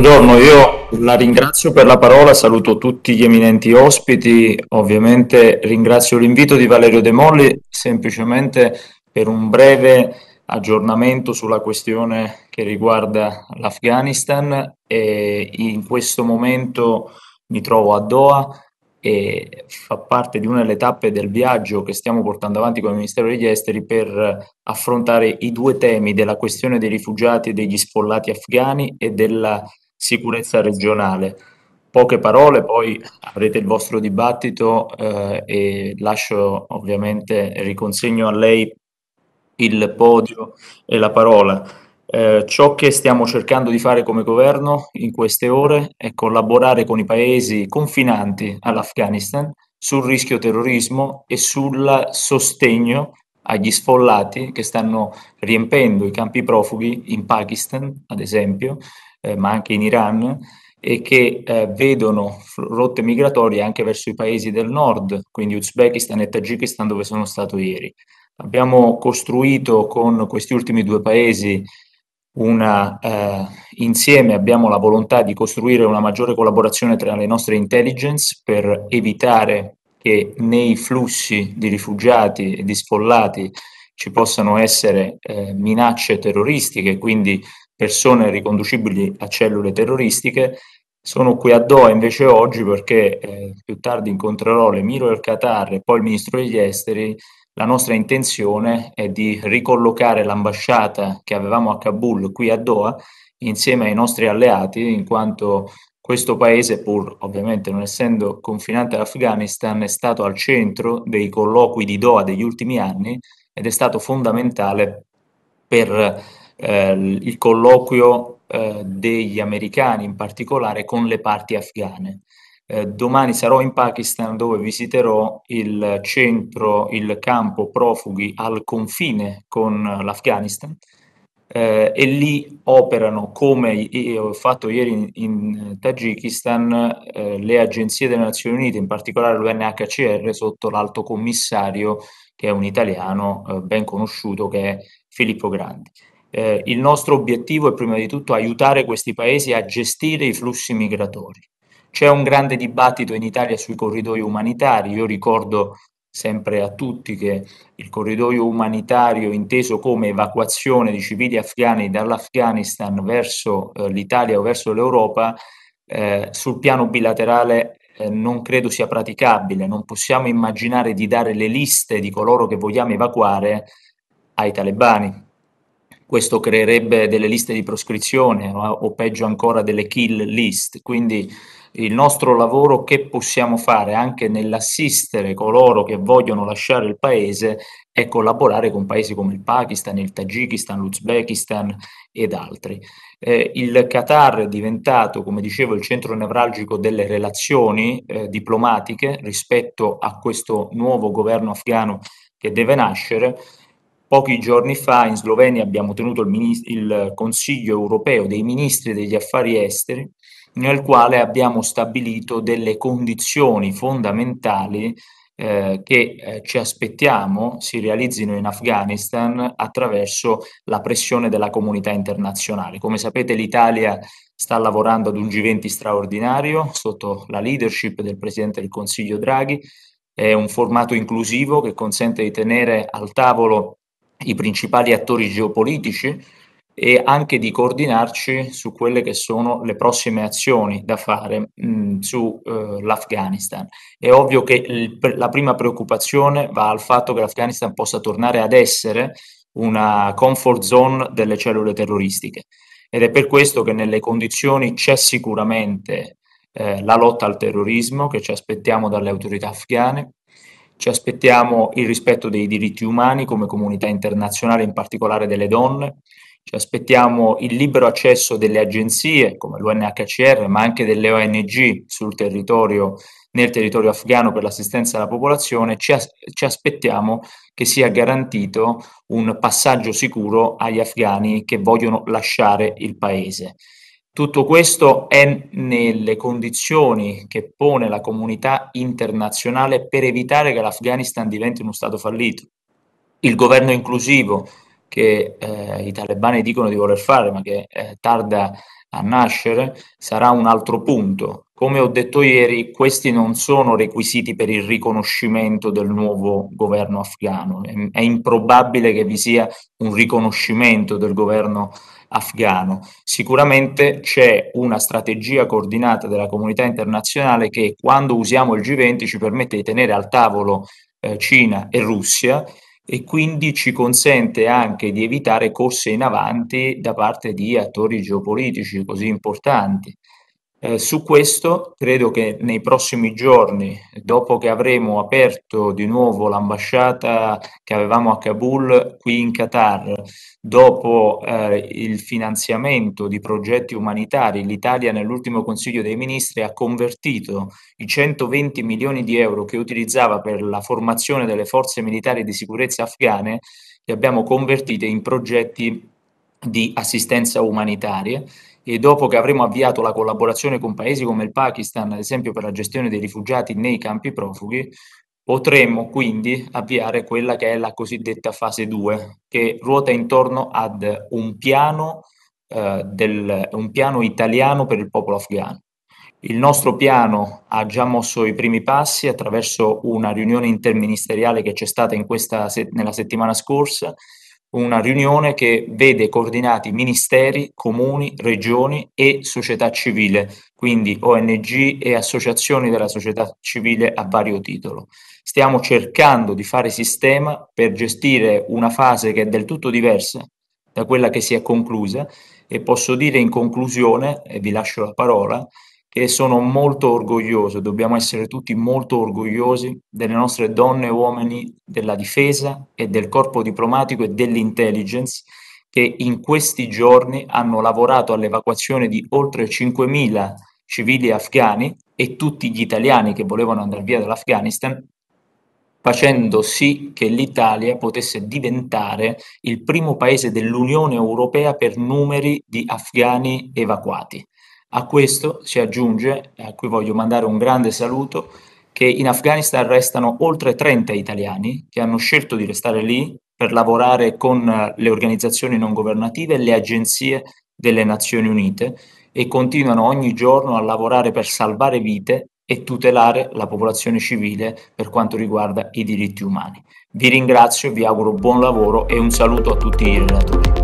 Buongiorno, io la ringrazio per la parola, saluto tutti gli eminenti ospiti, ovviamente ringrazio l'invito di Valerio De Molli semplicemente per un breve aggiornamento sulla questione che riguarda l'Afghanistan e in questo momento mi trovo a Doha e fa parte di una delle tappe del viaggio che stiamo portando avanti con il Ministero degli Esteri per affrontare i due temi della questione dei rifugiati e degli sfollati afghani e della sicurezza regionale. Poche parole, poi avrete il vostro dibattito eh, e lascio ovviamente, riconsegno a lei il podio e la parola. Eh, ciò che stiamo cercando di fare come governo in queste ore è collaborare con i paesi confinanti all'Afghanistan sul rischio terrorismo e sul sostegno agli sfollati che stanno riempendo i campi profughi in Pakistan, ad esempio, eh, ma anche in Iran, e che eh, vedono rotte migratorie anche verso i paesi del nord, quindi Uzbekistan e Tagikistan dove sono stato ieri. Abbiamo costruito con questi ultimi due paesi una, eh, insieme abbiamo la volontà di costruire una maggiore collaborazione tra le nostre intelligence per evitare che nei flussi di rifugiati e di sfollati ci possano essere eh, minacce terroristiche, quindi persone riconducibili a cellule terroristiche. Sono qui a Doha invece oggi perché eh, più tardi incontrerò l'Emiro del Qatar e poi il Ministro degli Esteri. La nostra intenzione è di ricollocare l'ambasciata che avevamo a Kabul qui a Doha insieme ai nostri alleati, in quanto questo paese, pur ovviamente non essendo confinante all'Afghanistan, è stato al centro dei colloqui di Doha degli ultimi anni ed è stato fondamentale per eh, il colloquio eh, degli americani in particolare con le parti afghane. Eh, domani sarò in Pakistan dove visiterò il centro, il campo profughi al confine con l'Afghanistan eh, e lì operano, come ho fatto ieri in, in Tagikistan, eh, le agenzie delle Nazioni Unite, in particolare l'UNHCR sotto l'alto commissario che è un italiano eh, ben conosciuto che è Filippo Grandi eh, il nostro obiettivo è prima di tutto aiutare questi paesi a gestire i flussi migratori. C'è un grande dibattito in Italia sui corridoi umanitari, io ricordo sempre a tutti che il corridoio umanitario inteso come evacuazione di civili afghani dall'Afghanistan verso eh, l'Italia o verso l'Europa eh, sul piano bilaterale eh, non credo sia praticabile, non possiamo immaginare di dare le liste di coloro che vogliamo evacuare ai talebani questo creerebbe delle liste di proscrizione o peggio ancora delle kill list. Quindi il nostro lavoro che possiamo fare anche nell'assistere coloro che vogliono lasciare il paese è collaborare con paesi come il Pakistan, il Tagikistan, l'Uzbekistan ed altri. Eh, il Qatar è diventato, come dicevo, il centro nevralgico delle relazioni eh, diplomatiche rispetto a questo nuovo governo afghano che deve nascere Pochi giorni fa in Slovenia abbiamo tenuto il, minist- il, Consiglio europeo dei ministri degli affari esteri nel quale abbiamo stabilito delle condizioni fondamentali eh, che eh, ci aspettiamo si realizzino in Afghanistan attraverso la pressione della comunità internazionale. Come sapete l'Italia sta lavorando ad un G20 straordinario sotto la leadership del Presidente del Consiglio Draghi. È un formato inclusivo che consente di tenere al tavolo i principali attori geopolitici e anche di coordinarci su quelle che sono le prossime azioni da fare mm, sull'Afghanistan. Eh, È ovvio che il, la prima preoccupazione va al fatto che l'Afghanistan possa tornare ad essere una comfort zone delle cellule terroristiche ed è per questo che nelle condizioni c'è sicuramente eh, la lotta al terrorismo che ci aspettiamo dalle autorità afghane, ci aspettiamo il rispetto dei diritti umani come comunità internazionale, in particolare delle donne. Ci aspettiamo il libero accesso delle agenzie come l'UNHCR, ma anche delle ONG sul territorio nel territorio afghano per l'assistenza alla popolazione, ci, as- ci, aspettiamo che sia garantito un passaggio sicuro agli afghani che vogliono lasciare il paese. Tutto questo è nelle condizioni che pone la comunità internazionale per evitare che l'Afghanistan diventi uno Stato fallito. Il governo inclusivo che eh, i talebani dicono di voler fare, ma che eh, tarda a nascere, sarà un altro punto. Come ho detto ieri, questi non sono requisiti per il riconoscimento del nuovo governo afghano. È, è improbabile che vi sia un riconoscimento del governo afghano afghano. Sicuramente c'è una strategia coordinata della comunità internazionale che quando usiamo il G20 ci permette di tenere al tavolo eh, Cina e Russia e quindi ci consente anche di evitare corse in avanti da parte di attori geopolitici così importanti. Eh, su questo credo che nei prossimi giorni, dopo che avremo aperto di nuovo l'ambasciata che avevamo a Kabul qui in Qatar, dopo eh, il finanziamento di progetti umanitari, l'Italia nell'ultimo Consiglio dei Ministri ha convertito i 120 milioni di euro che utilizzava per la formazione delle forze militari di sicurezza afghane, li abbiamo convertiti in progetti di assistenza umanitaria e dopo che avremo avviato la collaborazione con paesi come il Pakistan, ad esempio per la gestione dei rifugiati nei campi profughi, potremmo quindi avviare quella che è la cosiddetta fase 2, che ruota intorno ad un piano, eh, del, un piano italiano per il popolo afghano. Il nostro piano ha già mosso i primi passi attraverso una riunione interministeriale che c'è stata questa, nella settimana scorsa una riunione che vede coordinati ministeri, comuni, regioni e società civile, quindi ONG e associazioni della società civile a vario titolo. Stiamo cercando di fare sistema per gestire una fase che è del tutto diversa da quella che si è conclusa e posso dire in conclusione, e vi lascio la parola, e sono molto orgoglioso, dobbiamo essere tutti molto orgogliosi delle nostre donne e uomini della difesa e del corpo diplomatico e dell'intelligence che in questi giorni hanno lavorato all'evacuazione di oltre 5.000 civili afghani e tutti gli italiani che volevano andare via dall'Afghanistan, facendo sì che l'Italia potesse diventare il primo paese dell'Unione Europea per numeri di afghani evacuati. A questo si aggiunge, a cui voglio mandare un grande saluto, che in Afghanistan restano oltre 30 italiani che hanno scelto di restare lì per lavorare con le organizzazioni non governative e le agenzie delle Nazioni Unite e continuano ogni giorno a lavorare per salvare vite e tutelare la popolazione civile per quanto riguarda i diritti umani. Vi ringrazio, vi auguro buon lavoro e un saluto a tutti i relatori.